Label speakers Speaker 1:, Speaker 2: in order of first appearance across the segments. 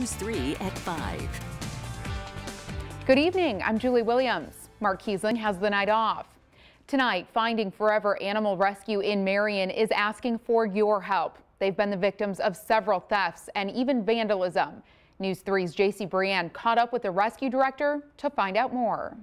Speaker 1: News 3 at 5.
Speaker 2: Good evening. I'm Julie Williams. Mark Kiesling has the night off. Tonight, Finding Forever Animal Rescue in Marion is asking for your help. They've been the victims of several thefts and even vandalism. News 3's JC Brienne caught up with the rescue director to find out more.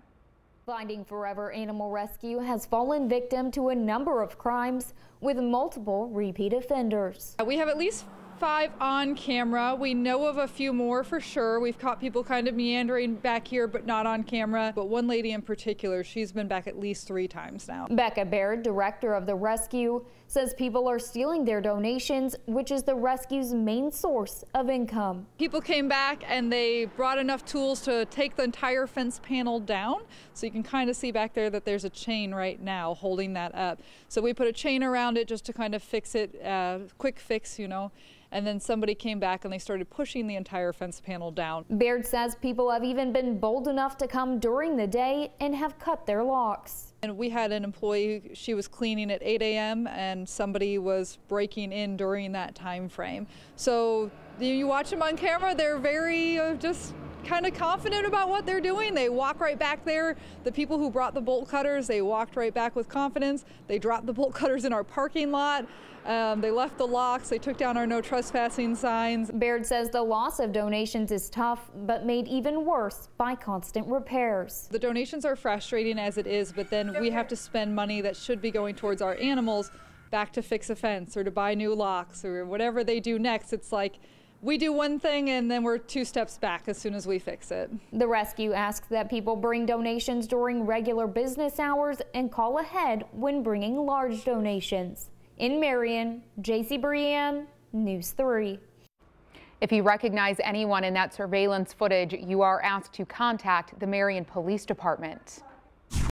Speaker 1: Finding Forever Animal Rescue has fallen victim to a number of crimes with multiple repeat offenders.
Speaker 3: We have at least five on camera. We know of a few more for sure. We've caught people kind of meandering back here, but not on camera. But one lady in particular, she's been back at least three times now.
Speaker 1: Becca Baird, director of the rescue, says people are stealing their donations, which is the rescue's main source of income. People
Speaker 3: came back and they brought enough tools to take the entire fence panel down. So you can kind of see back there that there's a chain right now holding that up. So we put a chain around it just to kind of fix it, uh, quick fix, you know and then somebody came back and they started pushing the entire fence panel down. Baird
Speaker 1: says people have even been bold enough to come during the day and
Speaker 3: have cut their locks. And we had an employee, she was cleaning at 8 a.m. and somebody was breaking in during that time frame. So you watch them on camera, they're very uh, just kind of confident about what they're doing. They walk right back there. The people who brought the bolt cutters, they walked right back with confidence. They dropped the bolt cutters in our parking lot. Um, they left the locks. They took down our no trespassing signs. Baird says the loss of donations is tough, but made even worse by constant repairs. The donations are frustrating as it is, but then we have to spend money that should be going towards our animals back to fix a fence or to buy new locks or whatever they do next. It's like, we do one thing and then we're two steps back as soon as we fix it.
Speaker 1: The rescue asks that people bring donations during regular business hours and call ahead when bringing large donations. In
Speaker 2: Marion, JC Brienne, News 3. If you recognize anyone in that surveillance footage, you are asked to contact the Marion Police Department.